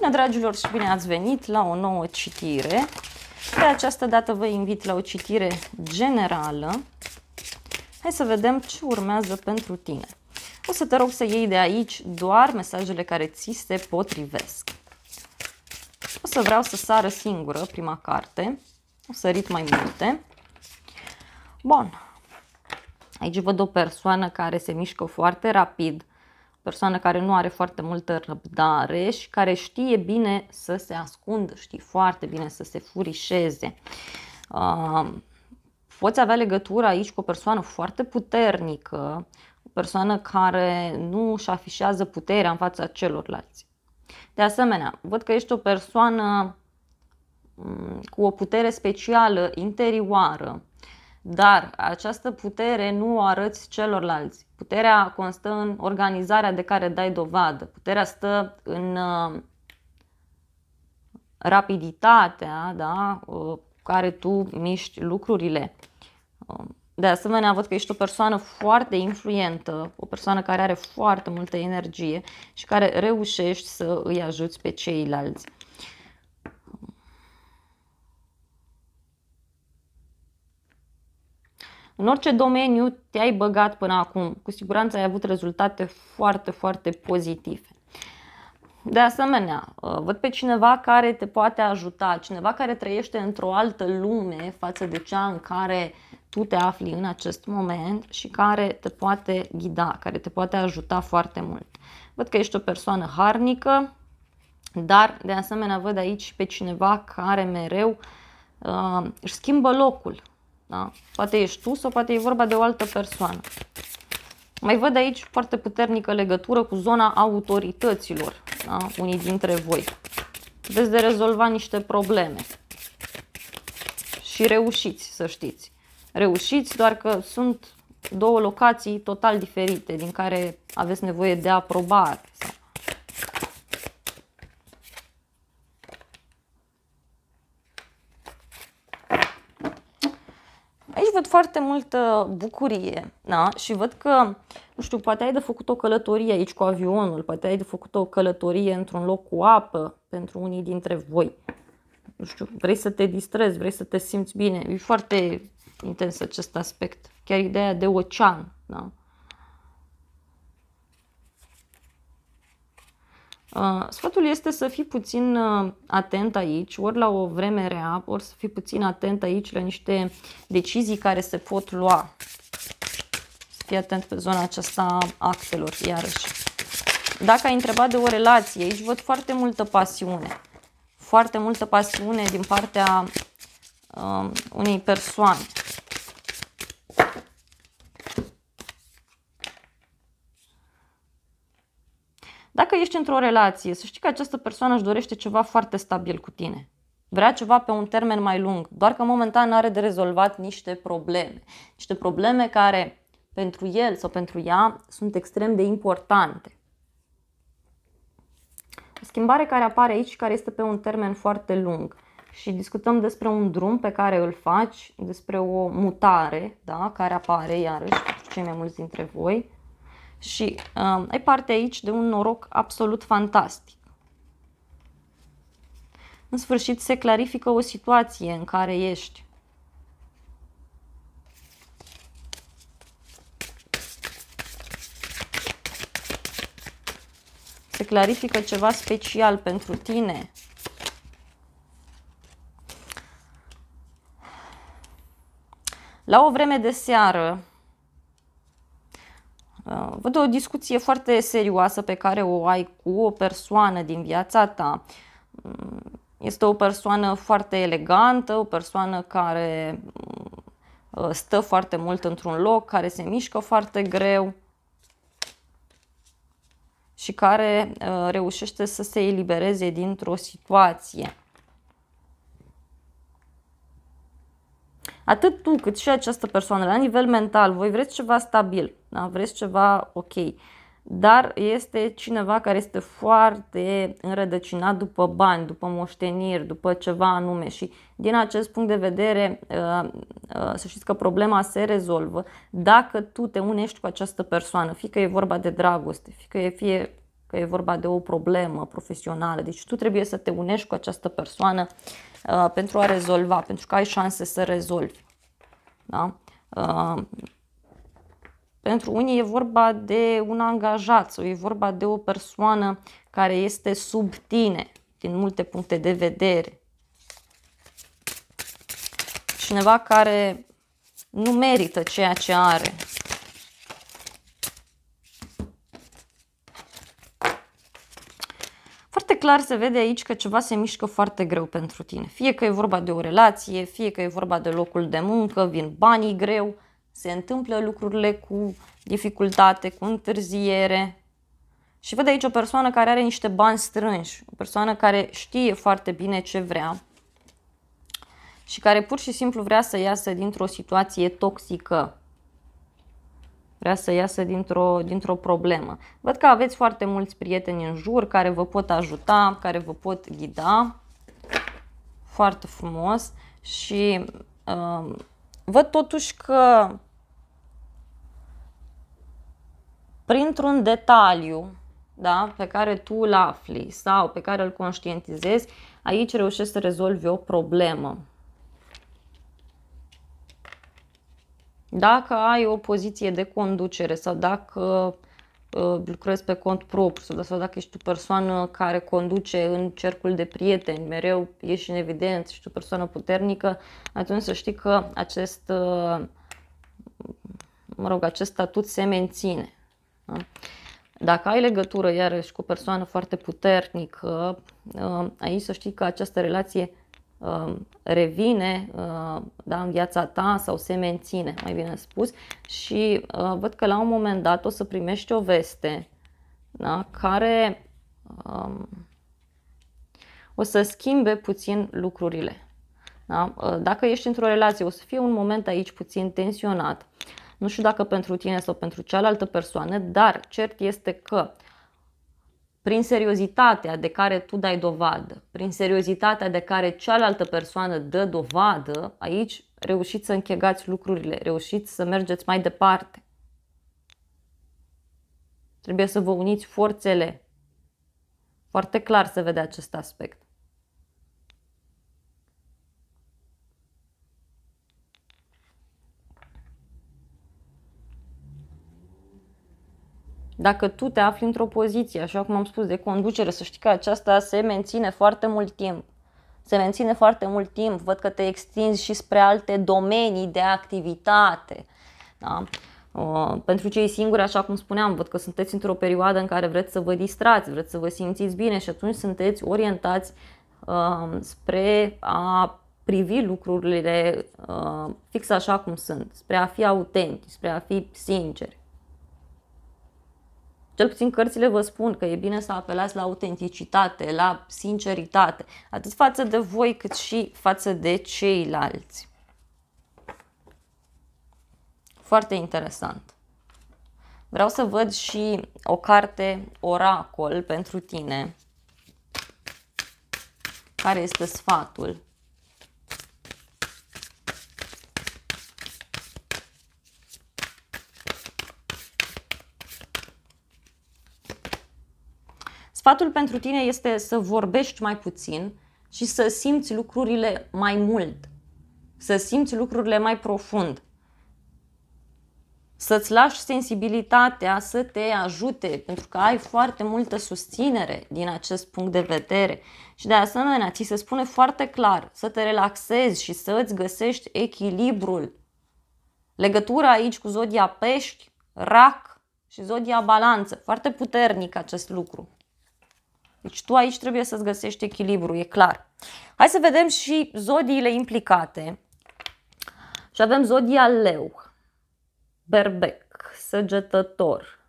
Bine, dragilor, și bine ați venit la o nouă citire. De această dată vă invit la o citire generală. Hai să vedem ce urmează pentru tine. O să te rog să iei de aici doar mesajele care ți se potrivesc. O să vreau să sară singură prima carte. O rit mai multe. Bun. Aici văd o persoană care se mișcă foarte rapid, persoană care nu are foarte multă răbdare și care știe bine să se ascundă, știe foarte bine să se furișeze. Uh, poți avea legătură aici cu o persoană foarte puternică, o persoană care nu își afișează puterea în fața celorlalți. De asemenea, văd că ești o persoană mm, cu o putere specială interioară, dar această putere nu o arăți celorlalți. Puterea constă în organizarea de care dai dovadă. Puterea stă în uh, rapiditatea da, uh, cu care tu miști lucrurile. Uh, de asemenea, văd că ești o persoană foarte influentă, o persoană care are foarte multă energie și care reușești să îi ajuți pe ceilalți. În orice domeniu te-ai băgat până acum, cu siguranță ai avut rezultate foarte, foarte pozitive. De asemenea, uh, văd pe cineva care te poate ajuta, cineva care trăiește într-o altă lume față de cea în care tu te afli în acest moment și care te poate ghida, care te poate ajuta foarte mult. Văd că ești o persoană harnică, dar de asemenea văd aici pe cineva care mereu uh, își schimbă locul, da? Poate ești tu sau poate e vorba de o altă persoană. Mai văd aici foarte puternică legătură cu zona autorităților, da? unii dintre voi. Veți de rezolva niște probleme. Și reușiți, să știți. Reușiți, doar că sunt două locații total diferite din care aveți nevoie de aprobare sau văd foarte multă bucurie da? și văd că, nu știu, poate ai de făcut o călătorie aici cu avionul, poate ai de făcut o călătorie într-un loc cu apă pentru unii dintre voi. Nu știu, vrei să te distrezi, vrei să te simți bine. E foarte intens acest aspect. Chiar ideea de ocean. Da? Uh, sfatul este să fii puțin uh, atent aici, ori la o vreme rea, ori să fii puțin atent aici la niște decizii care se pot lua. Să fii atent pe zona aceasta a actelor, iarăși. Dacă ai întrebat de o relație, aici văd foarte multă pasiune. Foarte multă pasiune din partea uh, unei persoane. Dacă ești într-o relație, să știi că această persoană își dorește ceva foarte stabil cu tine. Vrea ceva pe un termen mai lung, doar că momentan are de rezolvat niște probleme. Niște probleme care pentru el sau pentru ea sunt extrem de importante. O schimbare care apare aici, care este pe un termen foarte lung. Și discutăm despre un drum pe care îl faci, despre o mutare da, care apare iarăși pentru cei mai mulți dintre voi și uh, ai parte aici de un noroc absolut fantastic. În sfârșit se clarifică o situație în care ești. Se clarifică ceva special pentru tine. La o vreme de seară, Uh, văd o discuție foarte serioasă pe care o ai cu o persoană din viața ta. Mm, este o persoană foarte elegantă, o persoană care mm, uh, stă foarte mult într-un loc, care se mișcă foarte greu și care uh, reușește să se elibereze dintr-o situație. Atât tu cât și această persoană, la nivel mental, voi vreți ceva stabil, da? vreți ceva ok, dar este cineva care este foarte înrădăcinat după bani, după moșteniri, după ceva anume și din acest punct de vedere ă, ă, să știți că problema se rezolvă dacă tu te unești cu această persoană, fie că e vorba de dragoste, fie că e fie că e vorba de o problemă profesională. Deci tu trebuie să te unești cu această persoană uh, pentru a rezolva, pentru că ai șanse să rezolvi. Da? Uh, pentru unii e vorba de un angajat sau e vorba de o persoană care este sub tine din multe puncte de vedere. Cineva care nu merită ceea ce are clar se vede aici că ceva se mișcă foarte greu pentru tine. Fie că e vorba de o relație, fie că e vorba de locul de muncă, vin banii greu, se întâmplă lucrurile cu dificultate, cu întârziere. Și vede aici o persoană care are niște bani strânși, o persoană care știe foarte bine ce vrea și care pur și simplu vrea să iasă dintr-o situație toxică vrea să iasă dintr-o, dintr-o problemă. Văd că aveți foarte mulți prieteni în jur care vă pot ajuta, care vă pot ghida. Foarte frumos. Și uh, văd totuși că printr-un detaliu da, pe care tu îl afli sau pe care îl conștientizezi, aici reușești să rezolvi o problemă. Dacă ai o poziție de conducere sau dacă uh, lucrezi pe cont propriu sau dacă ești o persoană care conduce în cercul de prieteni, mereu ești în evidență, ești o persoană puternică, atunci să știi că acest, uh, mă rog, acest statut se menține. Da? Dacă ai legătură, iarăși, cu o persoană foarte puternică, uh, aici să știi că această relație Uh, revine uh, da, în viața ta sau se menține, mai bine spus, și uh, văd că la un moment dat o să primești o veste da, care um, o să schimbe puțin lucrurile. Da? Dacă ești într-o relație, o să fie un moment aici puțin tensionat. Nu știu dacă pentru tine sau pentru cealaltă persoană, dar cert este că uh, prin seriozitatea de care tu dai dovadă, prin seriozitatea de care cealaltă persoană dă dovadă, aici reușiți să închegați lucrurile, reușiți să mergeți mai departe. Trebuie să vă uniți forțele. Foarte clar se vede acest aspect. Dacă tu te afli într-o poziție, așa cum am spus, de conducere, să știi că aceasta se menține foarte mult timp. Se menține foarte mult timp. Văd că te extinzi și spre alte domenii de activitate. Da? Uh, pentru cei singuri, așa cum spuneam, văd că sunteți într-o perioadă în care vreți să vă distrați, vreți să vă simțiți bine și atunci sunteți orientați uh, spre a privi lucrurile uh, fix așa cum sunt, spre a fi autentici, spre a fi sinceri. Cel puțin cărțile vă spun că e bine să apelați la autenticitate, la sinceritate, atât față de voi cât și față de ceilalți. Foarte interesant. Vreau să văd și o carte oracol pentru tine. Care este sfatul? Sfatul pentru tine este să vorbești mai puțin și să simți lucrurile mai mult, să simți lucrurile mai profund, să-ți lași sensibilitatea să te ajute, pentru că ai foarte multă susținere din acest punct de vedere. Și de asemenea, ți se spune foarte clar să te relaxezi și să îți găsești echilibrul. Legătura aici cu zodia pești, rac și zodia balanță, foarte puternic acest lucru. Deci tu aici trebuie să-ți găsești echilibru, e clar. Hai să vedem și zodiile implicate. Și avem zodia leu, berbec, săgetător,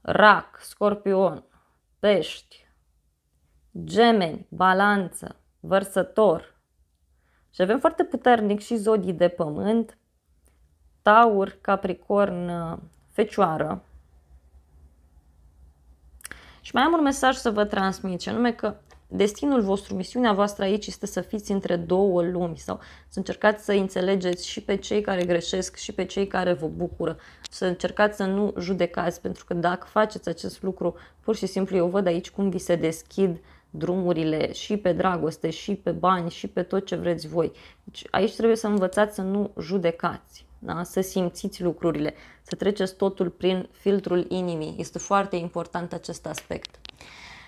rac, scorpion, pești, gemeni, balanță, vărsător. Și avem foarte puternic și zodii de pământ, taur, capricorn, fecioară, și mai am un mesaj să vă transmit, și anume că destinul vostru, misiunea voastră aici este să fiți între două lumi sau să încercați să înțelegeți și pe cei care greșesc și pe cei care vă bucură. Să încercați să nu judecați, pentru că dacă faceți acest lucru, pur și simplu eu văd aici cum vi se deschid drumurile și pe dragoste, și pe bani, și pe tot ce vreți voi. Deci aici trebuie să învățați să nu judecați da? să simțiți lucrurile, să treceți totul prin filtrul inimii. Este foarte important acest aspect.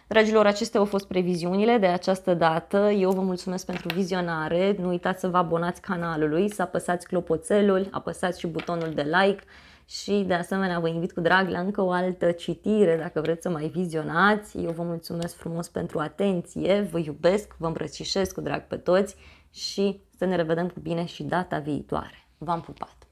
Dragilor, acestea au fost previziunile de această dată. Eu vă mulțumesc pentru vizionare. Nu uitați să vă abonați canalului, să apăsați clopoțelul, apăsați și butonul de like și de asemenea vă invit cu drag la încă o altă citire dacă vreți să mai vizionați. Eu vă mulțumesc frumos pentru atenție, vă iubesc, vă îmbrățișez cu drag pe toți și să ne revedem cu bine și data viitoare. V-am pupat!